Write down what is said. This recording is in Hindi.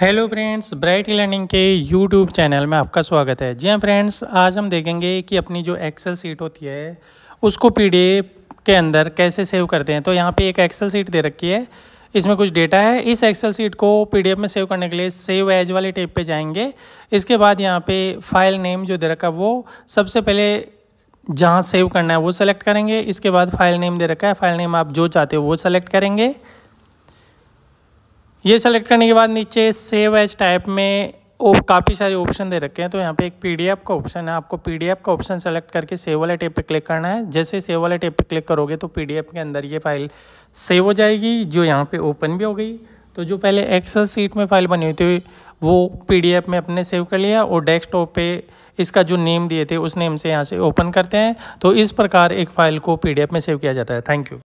हेलो फ्रेंड्स ब्राइट लर्निंग के यूट्यूब चैनल में आपका स्वागत है जी हाँ फ्रेंड्स आज हम देखेंगे कि अपनी जो एक्सेल सीट होती है उसको पीडीएफ के अंदर कैसे सेव करते हैं तो यहाँ पे एक एक्सेल सीट दे रखी है इसमें कुछ डेटा है इस एक्सेल सीट को पीडीएफ में सेव करने के लिए सेव एज वाले टेप पे जाएंगे इसके बाद यहाँ पे फाइल नेम जो दे रखा वो सबसे पहले जहाँ सेव करना है वो सेलेक्ट करेंगे इसके बाद फाइल नेम दे रखा है फाइल नेम आप जो चाहते हो वो सेलेक्ट करेंगे ये सेलेक्ट करने के बाद नीचे सेव एज टाइप में ओ काफ़ी सारे ऑप्शन दे रखे हैं तो यहाँ पे एक पीडीएफ का ऑप्शन है आपको पीडीएफ का ऑप्शन सेलेक्ट करके सेव वाले टेप पे क्लिक करना है जैसे सेव वाले टेप पे क्लिक करोगे तो पीडीएफ के अंदर ये फाइल सेव हो जाएगी जो यहाँ पे ओपन भी हो गई तो जो पहले एक्सेल सीट में फाइल बनी हुई थी वो पी में अपने सेव कर लिया और डेस्कटॉप पर इसका जो नेम दिए थे उस नेम से यहाँ से ओपन करते हैं तो इस प्रकार एक फ़ाइल को पी में सेव किया जाता है थैंक यू